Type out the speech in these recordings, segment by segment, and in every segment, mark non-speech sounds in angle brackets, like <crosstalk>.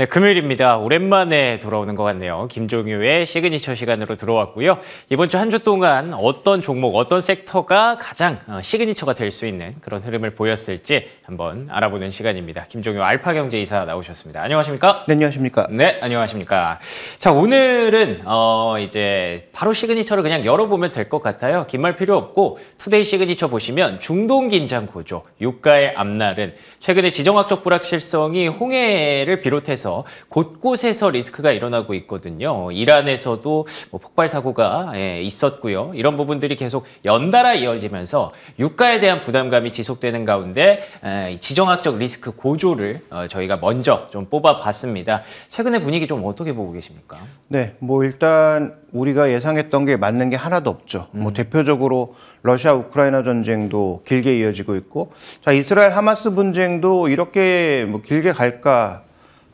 네, 금요일입니다. 오랜만에 돌아오는 것 같네요. 김종유의 시그니처 시간으로 들어왔고요. 이번 주 한 주 동안 어떤 종목, 어떤 섹터가 가장 어, 시그니처가 될 수 있는 그런 흐름을 보였을지 한번 알아보는 시간입니다. 김종유 알파경제 이사 나오셨습니다. 안녕하십니까? 네, 안녕하십니까? 네, 안녕하십니까? 자, 오늘은 어, 이제 바로 시그니처를 그냥 열어보면 될 것 같아요. 긴 말 필요 없고 투데이 시그니처 보시면 중동 긴장 고조, 유가의 앞날은 최근에 지정학적 불확실성이 홍해를 비롯해서 해서 곳곳에서 리스크가 일어나고 있거든요. 이란에서도 뭐 폭발 사고가 예, 있었고요. 이런 부분들이 계속 연달아 이어지면서 유가에 대한 부담감이 지속되는 가운데 예, 지정학적 리스크 고조를 어, 저희가 먼저 좀 뽑아봤습니다. 최근의 분위기 좀 어떻게 보고 계십니까? 네, 뭐 일단 우리가 예상했던 게 맞는 게 하나도 없죠. 뭐 음. 뭐 대표적으로 러시아 우크라이나 전쟁도 길게 이어지고 있고, 자 이스라엘 하마스 분쟁도 이렇게 뭐 길게 갈까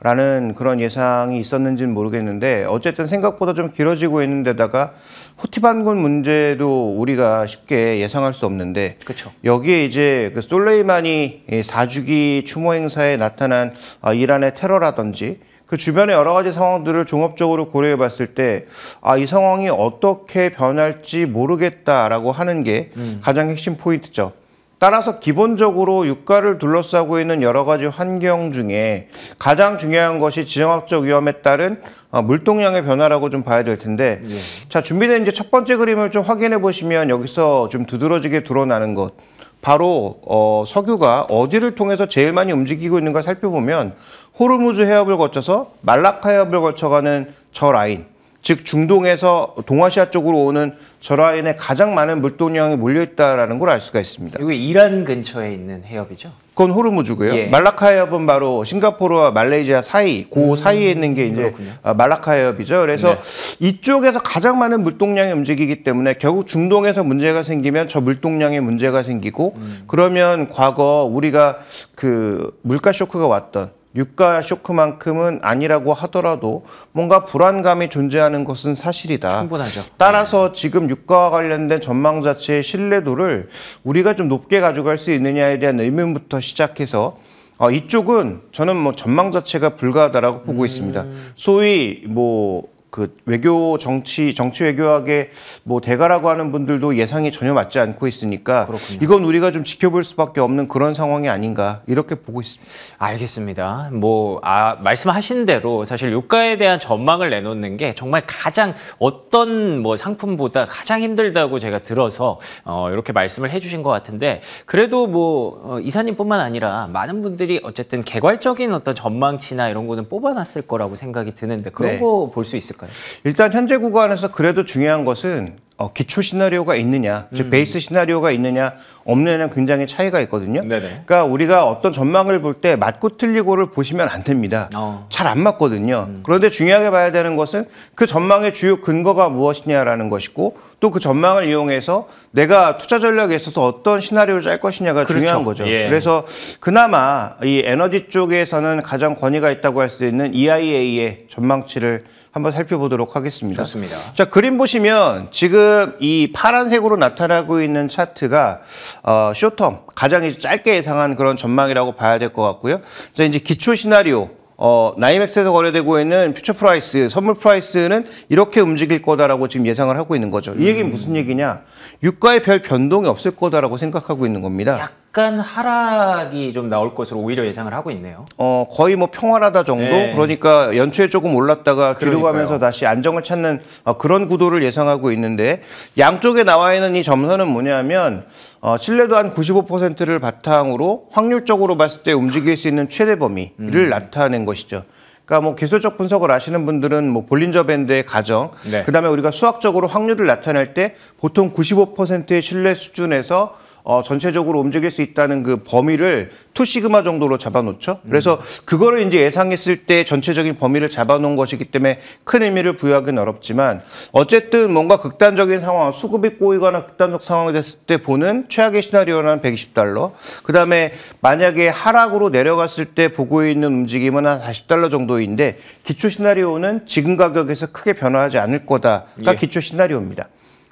라는 그런 예상이 있었는지는 모르겠는데 어쨌든 생각보다 좀 길어지고 있는 데다가 후티 반군 문제도 우리가 쉽게 예상할 수 없는데 그쵸. 여기에 이제 그 솔레이만이 사주기 추모 행사에 나타난 아, 이란의 테러라든지 그 주변의 여러 가지 상황들을 종합적으로 고려해 봤을 때, 아, 이 상황이 어떻게 변할지 모르겠다라고 하는 게 음. 가장 핵심 포인트죠. 따라서 기본적으로 유가를 둘러싸고 있는 여러 가지 환경 중에 가장 중요한 것이 지정학적 위험에 따른 어, 물동량의 변화라고 좀 봐야 될 텐데 예. 자 준비된 이제 첫 번째 그림을 좀 확인해 보시면 여기서 좀 두드러지게 드러나는 것 바로 어, 석유가 어디를 통해서 제일 많이 움직이고 있는가 살펴보면 호르무즈 해협을 거쳐서 말라카 해협을 거쳐가는 저 라인 즉 중동에서 동아시아 쪽으로 오는 저라인에 가장 많은 물동량이 몰려있다라는 걸 알 수가 있습니다. 이게 이란 근처에 있는 해협이죠? 그건 호르무즈고요. 예. 말라카 해협은 바로 싱가포르와 말레이시아 사이, 그 음, 사이에 있는 게 이제 그렇군요. 어, 말라카 해협이죠. 그래서 네. 이쪽에서 가장 많은 물동량이 움직이기 때문에 결국 중동에서 문제가 생기면 저 물동량에 문제가 생기고 음. 그러면 과거 우리가 그 물가 쇼크가 왔던 유가 쇼크만큼은 아니라고 하더라도 뭔가 불안감이 존재하는 것은 사실이다. 충분하죠. 따라서 지금 유가와 관련된 전망 자체의 신뢰도를 우리가 좀 높게 가져갈 수 있느냐에 대한 의문부터 시작해서 어, 이쪽은 저는 뭐 전망 자체가 불가하다라고 보고 음... 있습니다. 소위 뭐그 외교 정치 정치 외교학의 뭐 대가라고 하는 분들도 예상이 전혀 맞지 않고 있으니까 그렇군요. 이건 우리가 좀 지켜볼 수밖에 없는 그런 상황이 아닌가 이렇게 보고 있습니다. 알겠습니다. 뭐 아, 말씀하신 대로 사실 유가에 대한 전망을 내놓는 게 정말 가장 어떤 뭐 상품보다 가장 힘들다고 제가 들어서 어, 이렇게 말씀을 해주신 것 같은데 그래도 뭐 어, 이사님뿐만 아니라 많은 분들이 어쨌든 개괄적인 어떤 전망치나 이런 거는 뽑아놨을 거라고 생각이 드는데 그런 네. 거볼 수 있을까요? 될까요? 네. 일단 현재 구간에서 그래도 중요한 것은 어, 기초 시나리오가 있느냐, 즉 음. 베이스 시나리오가 있느냐 없느냐는 굉장히 차이가 있거든요. 네네. 그러니까 우리가 어떤 전망을 볼 때 맞고 틀리고를 보시면 안 됩니다. 어. 잘안 맞거든요. 음. 그런데 중요하게 봐야 되는 것은 그 전망의 주요 근거가 무엇이냐라는 것이고 또 그 전망을 이용해서 내가 투자 전략에 있어서 어떤 시나리오를 짤 것이냐가 그렇죠. 중요한 거죠. 예. 그래서 그나마 이 에너지 쪽에서는 가장 권위가 있다고 할 수 있는 EIA의 전망치를 한번 살펴보도록 하겠습니다. 좋습니다. 자, 그림 보시면 지금 이 파란색으로 나타나고 있는 차트가 어, 쇼텀 가장 이제 짧게 예상한 그런 전망이라고 봐야 될 것 같고요. 자, 이제 기초 시나리오 어, 나이맥스에서 거래되고 있는 퓨처 프라이스, 선물 프라이스는 이렇게 움직일 거다라고 지금 예상을 하고 있는 거죠. 이 얘기는 음. 무슨 얘기냐? 유가에 별 변동이 없을 거다라고 생각하고 있는 겁니다. 약간 하락이 좀 나올 것으로 오히려 예상을 하고 있네요. 어, 거의 뭐 평활하다 정도? 네. 그러니까 연초에 조금 올랐다가 뒤로 가면서 다시 안정을 찾는 어, 그런 구도를 예상하고 있는데 양쪽에 나와 있는 이 점선은 뭐냐면 어, 신뢰도 한 95%를 바탕으로 확률적으로 봤을 때 움직일 수 있는 최대 범위를 음. 나타낸 것이죠. 그러니까 뭐 개수적 분석을 아시는 분들은 뭐 볼린저 밴드의 가정, 네. 그다음에 우리가 수학적으로 확률을 나타낼 때 보통 95%의 신뢰 수준에서 어, 전체적으로 움직일 수 있다는 그 범위를 투 시그마 정도로 잡아놓죠. 음. 그래서 그거를 이제 예상했을 때 전체적인 범위를 잡아놓은 것이기 때문에 큰 의미를 부여하기는 어렵지만 어쨌든 뭔가 극단적인 상황, 수급이 꼬이거나 극단적 상황이 됐을 때 보는 최악의 시나리오는 120달러. 그 다음에 만약에 하락으로 내려갔을 때 보고 있는 움직임은 한 40달러 정도인데 기초 시나리오는 지금 가격에서 크게 변화하지 않을 거다가 예. 기초 시나리오입니다.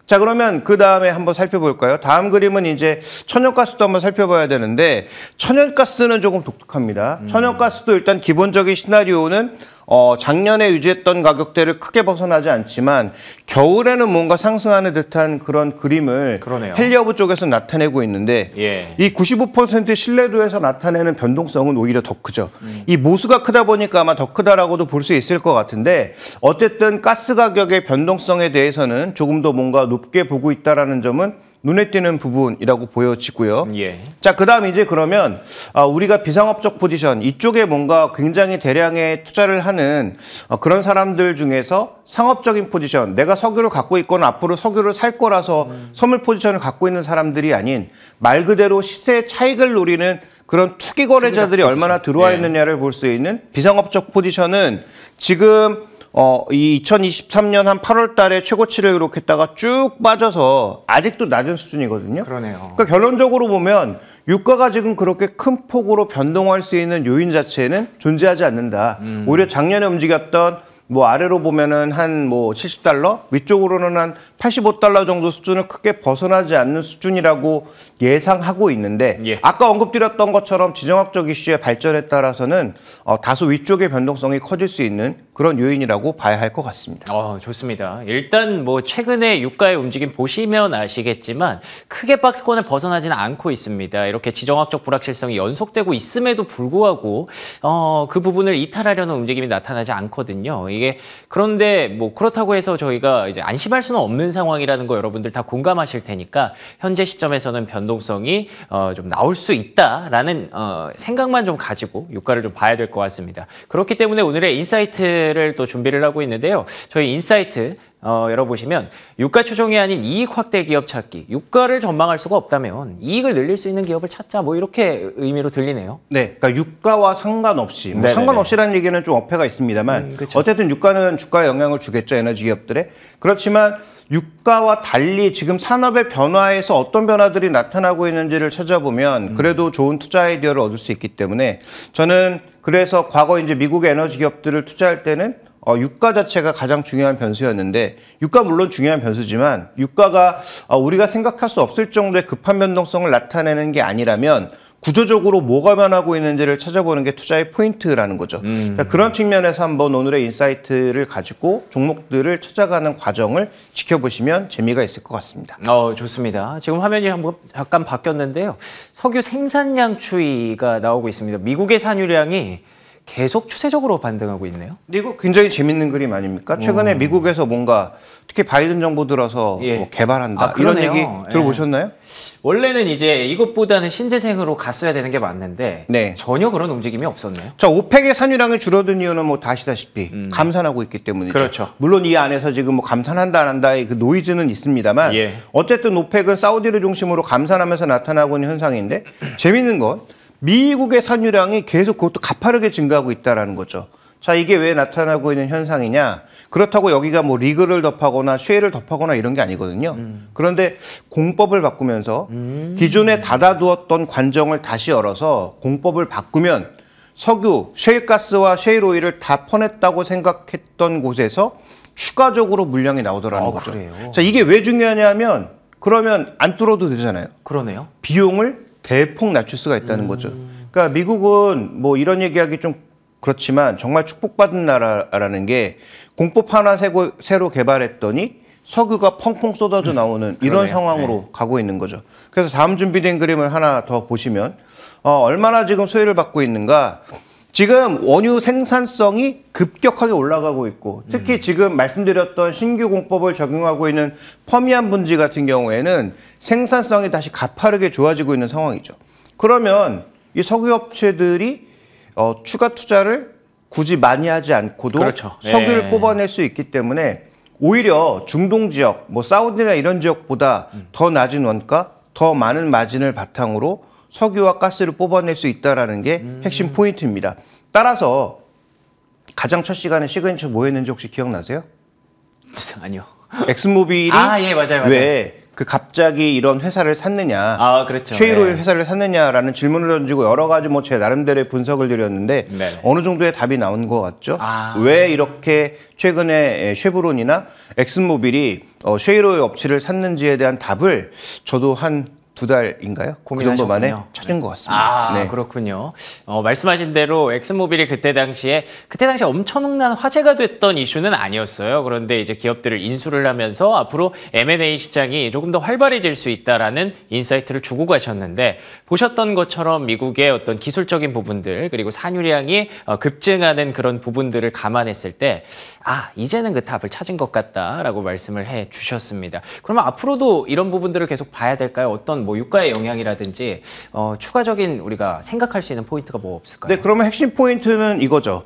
자 그러면 그 다음에 한번 살펴볼까요? 다음 그림은 이제 천연가스도 한번 살펴봐야 되는데 천연가스는 조금 독특합니다. 음. 천연가스도 일단 기본적인 시나리오는 어, 작년에 유지했던 가격대를 크게 벗어나지 않지만 겨울에는 뭔가 상승하는 듯한 그런 그림을 그러네요. 헬리어브 쪽에서 나타내고 있는데 예. 이95% 신뢰도에서 나타내는 변동성은 오히려 더 크죠. 음. 이 모수가 크다 보니까 아마 더 크다라고도 볼 수 있을 것 같은데 어쨌든 가스 가격의 변동성에 대해서는 조금 더 뭔가 높게 보고 있다라는 점은 눈에 띄는 부분이라고 보여지고요. 예. 자, 그다음 이제 그러면 아, 우리가 비상업적 포지션 이쪽에 뭔가 굉장히 대량의 투자를 하는 어, 그런 사람들 중에서 상업적인 포지션 내가 석유를 갖고 있거나 앞으로 석유를 살 거라서 음. 선물 포지션을 갖고 있는 사람들이 아닌 말 그대로 시세 차익을 노리는 그런 투기 거래자들이 얼마나 들어와 예. 있느냐를 볼 수 있는 비상업적 포지션은 지금 어, 이 2023년 한 8월 달에 최고치를 기록했다가 쭉 빠져서 아직도 낮은 수준이거든요. 그러네요. 그러니까 결론적으로 보면 유가가 지금 그렇게 큰 폭으로 변동할 수 있는 요인 자체는 존재하지 않는다. 음. 오히려 작년에 움직였던 뭐 아래로 보면은 한 뭐 70달러 위쪽으로는 한 85달러 정도 수준을 크게 벗어나지 않는 수준이라고 예상하고 있는데 예. 아까 언급드렸던 것처럼 지정학적 이슈의 발전에 따라서는 어, 다소 위쪽의 변동성이 커질 수 있는 그런 요인이라고 봐야 할 것 같습니다. 어, 좋습니다. 일단 뭐 최근에 유가의 움직임 보시면 아시겠지만 크게 박스권을 벗어나지는 않고 있습니다. 이렇게 지정학적 불확실성이 연속되고 있음에도 불구하고 어, 그 부분을 이탈하려는 움직임이 나타나지 않거든요. 이게 그런데 뭐 그렇다고 해서 저희가 이제 안심할 수는 없는 상황이라는 거 여러분들 다 공감하실 테니까 현재 시점에서는 변동성이 어, 좀 나올 수 있다라는 어, 생각만 좀 가지고 유가를 좀 봐야 될 것 같습니다. 그렇기 때문에 오늘의 인사이트 컨텐츠를 또 준비를 하고 있는데요. 저희 인사이트 어, 열어보시면 유가 추종이 아닌 이익 확대 기업 찾기 유가를 전망할 수가 없다면 이익을 늘릴 수 있는 기업을 찾자 뭐 이렇게 의미로 들리네요. 네, 그러니까 유가와 상관없이 뭐 상관없이라는 얘기는 좀 어폐가 있습니다만 음, 그렇죠. 어쨌든 유가는 주가에 영향을 주겠죠 에너지 기업들의 그렇지만 유가와 달리 지금 산업의 변화에서 어떤 변화들이 나타나고 있는지를 찾아보면 음. 그래도 좋은 투자 아이디어를 얻을 수 있기 때문에 저는 그래서 과거 이제 미국의 에너지 기업들을 투자할 때는 어, 유가 자체가 가장 중요한 변수였는데 유가 물론 중요한 변수지만 유가가 어, 우리가 생각할 수 없을 정도의 급한 변동성을 나타내는 게 아니라면 구조적으로 뭐가 변하고 있는지를 찾아보는 게 투자의 포인트라는 거죠. 음. 그 그런 측면에서 한번 오늘의 인사이트를 가지고 종목들을 찾아가는 과정을 지켜보시면 재미가 있을 것 같습니다. 어, 좋습니다. 지금 화면이 한번 잠깐 바뀌었는데요. 석유 생산량 추이가 나오고 있습니다. 미국의 산유량이 계속 추세적으로 반등하고 있네요. 이거 굉장히 재밌는 그림 아닙니까? 음. 최근에 오. 미국에서 뭔가 특히 바이든 정부 들어서 예. 뭐 개발한다 아, 이런 얘기 예. 들어보셨나요? 예. 원래는 이제 이것보다는 신재생으로 갔어야 되는 게 맞는데 네. 전혀 그런 움직임이 없었네요. 자 오펙의 산유량이 줄어든 이유는 뭐 다시다시피 음. 감산하고 있기 때문이죠. 그렇죠. 물론 이 안에서 지금 뭐 감산한다 안 한다의 그 노이즈는 있습니다만 예. 어쨌든 오펙은 사우디를 중심으로 감산하면서 나타나고 있는 현상인데 <clears throat> 재밌는 건 미국의 산유량이 계속 그것도 가파르게 증가하고 있다라는 거죠. 자, 이게 왜 나타나고 있는 현상이냐? 그렇다고 여기가 뭐 리그를 덮하거나 쉐를 덮하거나 이런 게 아니거든요. 음. 그런데 공법을 바꾸면서 음. 기존에 닫아두었던 관정을 다시 열어서 공법을 바꾸면 석유, 쉐일가스와 쉐일오일을 다 퍼냈다고 생각했던 곳에서 추가적으로 물량이 나오더라는 아, 거죠. 그래요? 자, 이게 왜 중요하냐면 그러면 안 뚫어도 되잖아요. 그러네요. 비용을 대폭 낮출 수가 있다는 음. 거죠. 그러니까 미국은 뭐 이런 얘기하기 좀 그렇지만 정말 축복받은 나라라는 게 공법 하나 새고, 새로 개발했더니 석유가 펑펑 쏟아져 음, 나오는 이런 네. 상황으로 네. 가고 있는 거죠. 그래서 다음 준비된 그림을 하나 더 보시면 어, 얼마나 지금 수혜를 받고 있는가 지금 원유 생산성이 급격하게 올라가고 있고 특히 음. 지금 말씀드렸던 신규 공법을 적용하고 있는 퍼미안 분지 같은 경우에는 생산성이 다시 가파르게 좋아지고 있는 상황이죠. 그러면 이 석유업체들이 어, 추가 투자를 굳이 많이 하지 않고도 그렇죠. 석유를 예. 뽑아낼 수 있기 때문에 오히려 중동 지역, 뭐 사우디나 이런 지역보다 음. 더 낮은 원가, 더 많은 마진을 바탕으로 석유와 가스를 뽑아낼 수 있다라는 게 음. 핵심 포인트입니다. 따라서 가장 첫 시간에 시그니처 뭐 했는지 혹시 기억나세요? 아니요. 엑스모빌이 아, 예, 맞아요, 맞아요. 왜 그 갑자기 이런 회사를 샀느냐, 아, 그렇죠. 최일호의 네. 회사를 샀느냐라는 질문을 던지고 여러 가지 뭐제 나름대로의 분석을 드렸는데 네. 어느 정도의 답이 나온 것 같죠? 아. 왜 이렇게 최근에 쉐브론이나 엑스모빌이 어, 쉐이로의 업체를 샀는지에 대한 답을 저도 한두 달인가요? 그 정도 만에 요 찾은 것 같습니다. 아, 네. 그렇군요. 어, 말씀하신 대로 엑스모빌이 그때 당시에 그때 당시 엄청난 화제가 됐던 이슈는 아니었어요. 그런데 이제 기업들을 인수를 하면서 앞으로 M&A 시장이 조금 더 활발해질 수 있다라는 인사이트를 주고 가셨는데 보셨던 것처럼 미국의 어떤 기술적인 부분들 그리고 산유량이 어, 급증하는 그런 부분들을 감안했을 때 아, 이제는 그 답을 찾은 것 같다라고 말씀을 해 주셨습니다. 그러면 앞으로도 이런 부분들을 계속 봐야 될까요? 어떤 뭐 유가의 영향이라든지 어, 추가적인 우리가 생각할 수 있는 포인트가 뭐 없을까요? 네, 그러면 핵심 포인트는 이거죠.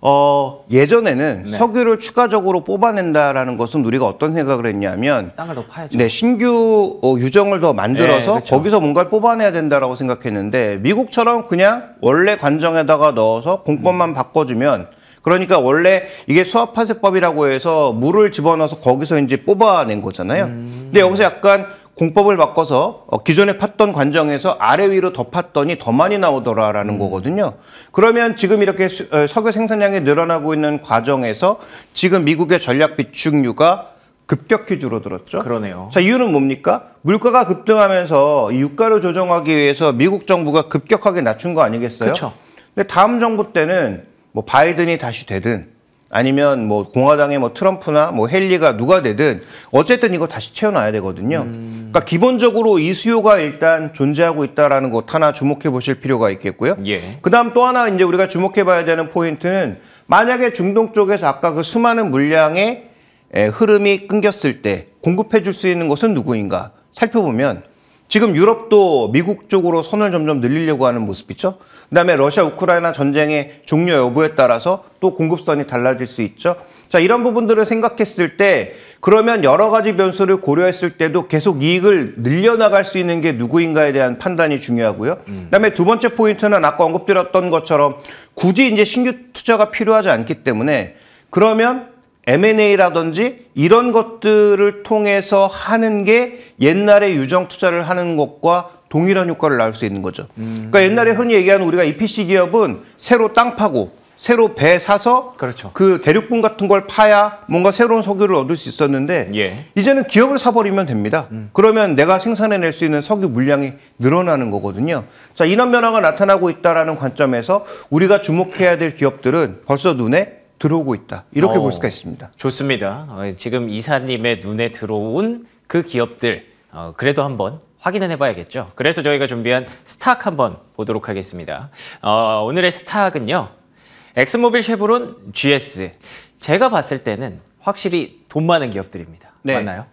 어, 예전에는 네. 석유를 추가적으로 뽑아낸다라는 것은 우리가 어떤 생각을 했냐면 땅을 더 파야죠. 네, 신규 어, 유정을 더 만들어서 네, 그렇죠. 거기서 뭔가를 뽑아내야 된다라고 생각했는데 미국처럼 그냥 원래 관정에다가 넣어서 공법만 음. 바꿔주면 그러니까 원래 이게 수압 파쇄법이라고 해서 물을 집어넣어서 거기서 이제 뽑아낸 거잖아요. 음. 근데 여기서 약간 공법을 바꿔서 어, 기존에 팠던 관정에서 아래 위로 더 팠더니 더 많이 나오더라라는 음. 거거든요. 그러면 지금 이렇게 어, 석유 생산량이 늘어나고 있는 과정에서 지금 미국의 전략 비축유가 급격히 줄어들었죠. 그러네요. 자, 이유는 뭡니까? 물가가 급등하면서 유가를 조정하기 위해서 미국 정부가 급격하게 낮춘 거 아니겠어요? 그렇죠. 근데 다음 정부 때는 뭐 바이든이 다시 되든 아니면 뭐 공화당의 뭐 트럼프나 뭐 헨리가 누가 되든 어쨌든 이거 다시 채워놔야 되거든요. 음. 그러니까 기본적으로 이 수요가 일단 존재하고 있다라는 것 하나 주목해 보실 필요가 있겠고요. 예. 그다음 또 하나 이제 우리가 주목해 봐야 되는 포인트는 만약에 중동 쪽에서 아까 그 수많은 물량의 흐름이 끊겼을 때 공급해 줄 수 있는 것은 누구인가 살펴보면 지금 유럽도 미국 쪽으로 선을 점점 늘리려고 하는 모습 이죠. 그다음에 러시아 우크라이나 전쟁의 종료 여부에 따라서 또 공급선이 달라질 수 있죠. 자, 이런 부분들을 생각했을 때 그러면 여러 가지 변수를 고려했을 때도 계속 이익을 늘려나갈 수 있는 게 누구인가에 대한 판단이 중요하고요. 그다음에 두 번째 포인트는 아까 언급드렸던 것처럼 굳이 이제 신규 투자가 필요하지 않기 때문에 그러면 M&A라든지 이런 것들을 통해서 하는 게 옛날에 유정 투자를 하는 것과 동일한 효과를 낳을 수 있는 거죠. 음. 그러니까 옛날에 흔히 얘기하는 우리가 EPC 기업은 새로 땅 파고 새로 배 사서 그렇죠. 그 대륙분 같은 걸 파야 뭔가 새로운 석유를 얻을 수 있었는데 예. 이제는 기업을 사버리면 됩니다. 음. 그러면 내가 생산해낼 수 있는 석유 물량이 늘어나는 거거든요. 자 인원 변화가 나타나고 있다라는 관점에서 우리가 주목해야 될 기업들은 벌써 눈에 들어오고 있다. 이렇게 어, 볼 수가 있습니다. 좋습니다. 어, 지금 이사님의 눈에 들어온 그 기업들 어, 그래도 한번 확인은 해봐야겠죠. 그래서 저희가 준비한 스탁 한번 보도록 하겠습니다. 어, 오늘의 스탁은요. 엑스모빌 쉐보론 GS. 제가 봤을 때는 확실히 돈 많은 기업들입니다. 네. 맞나요?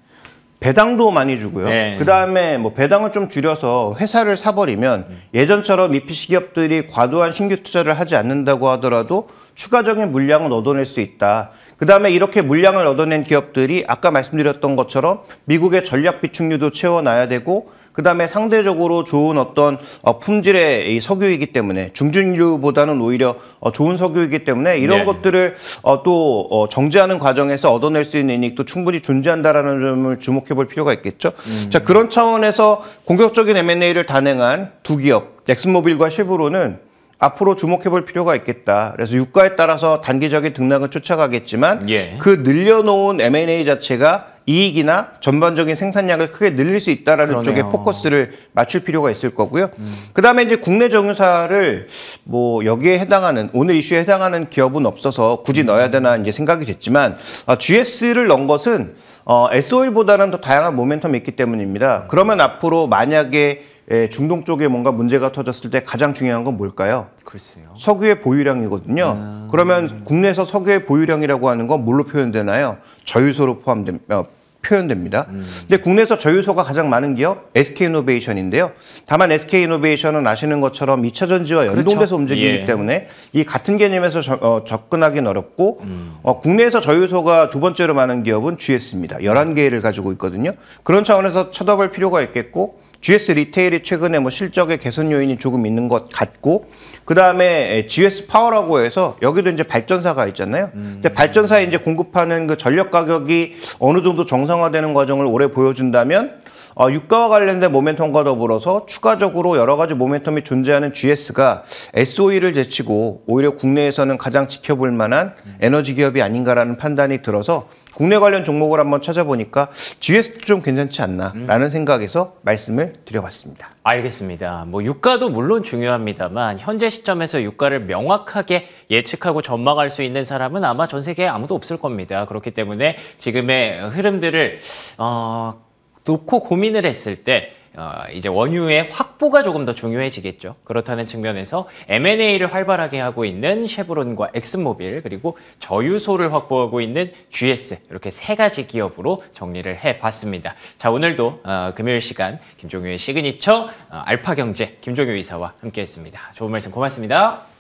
배당도 많이 주고요. 네. 그 다음에 뭐 배당을 좀 줄여서 회사를 사버리면 예전처럼 이피시 e 기업들이 과도한 신규 투자를 하지 않는다고 하더라도 추가적인 물량을 얻어낼 수 있다. 그 다음에 이렇게 물량을 얻어낸 기업들이 아까 말씀드렸던 것처럼 미국의 전략 비축류도 채워놔야 되고 그 다음에 상대적으로 좋은 어떤 어, 품질의 석유이기 때문에 중준류보다는 오히려 어, 좋은 석유이기 때문에 이런 네. 것들을 어, 또정지하는 과정에서 얻어낼 수 있는 이익도 충분히 존재한다라는 점을 주목해 볼 필요가 있겠죠. 음. 자 그런 차원에서 공격적인 M&A를 단행한 두 기업 넥슨모빌과 쉐브론은 앞으로 주목해 볼 필요가 있겠다. 그래서 유가에 따라서 단기적인 등락은 쫓아가겠지만 예. 그 늘려놓은 M&A 자체가 이익이나 전반적인 생산량을 크게 늘릴 수 있다라는 그러네요. 쪽에 포커스를 맞출 필요가 있을 거고요. 음. 그다음에 이제 국내 정유사를 뭐 여기에 해당하는 오늘 이슈에 해당하는 기업은 없어서 굳이 음. 넣어야 되나 이제 생각이 됐지만 어, GS를 넣은 것은 어, S o 일보다는더 다양한 모멘텀이 있기 때문입니다. 그러면 음. 앞으로 만약에 예, 중동 쪽에 뭔가 문제가 터졌을 때 가장 중요한 건 뭘까요? 글쎄요. 석유의 보유량이거든요. 아... 그러면 국내에서 석유의 보유량이라고 하는 건 뭘로 표현되나요? 저유소로 포함된 어, 표현됩니다. 음. 근데 국내에서 저유소가 가장 많은 기업 SK이노베이션인데요. 다만 SK이노베이션은 아시는 것처럼 2차 전지와 그렇죠. 연동돼서 그렇죠. 움직이기 예. 때문에 이 같은 개념에서 저, 어, 접근하기는 어렵고 음. 어, 국내에서 저유소가 두 번째로 많은 기업은 GS입니다. 11개를 가지고 있거든요. 그런 차원에서 쳐다볼 필요가 있겠고 GS 리테일이 최근에 뭐 실적의 개선 요인이 조금 있는 것 같고 그다음에 GS 파워라고 해서 여기도 이제 발전사가 있잖아요. 음. 근데 발전사에 이제 공급하는 그 전력 가격이 어느 정도 정상화되는 과정을 오래 보여준다면 어, 유가와 관련된 모멘텀과 더불어서 추가적으로 여러 가지 모멘텀이 존재하는 GS가 SOE를 제치고 오히려 국내에서는 가장 지켜볼 만한 에너지 기업이 아닌가라는 판단이 들어서 국내 관련 종목을 한번 찾아보니까 GS도 좀 괜찮지 않나라는 음. 생각에서 말씀을 드려봤습니다. 알겠습니다. 뭐 유가도 물론 중요합니다만 현재 시점에서 유가를 명확하게 예측하고 전망할 수 있는 사람은 아마 전 세계에 아무도 없을 겁니다. 그렇기 때문에 지금의 흐름들을 어, 놓고 고민을 했을 때 어, 이제 원유의 확보가 조금 더 중요해지겠죠. 그렇다는 측면에서 M&A를 활발하게 하고 있는 쉐브론과 엑스모빌 그리고 저유소를 확보하고 있는 GS 이렇게 세 가지 기업으로 정리를 해봤습니다. 자 오늘도 어, 금요일 시간 김종유의 시그니처 어, 알파경제 김종유 이사와 함께했습니다. 좋은 말씀 고맙습니다.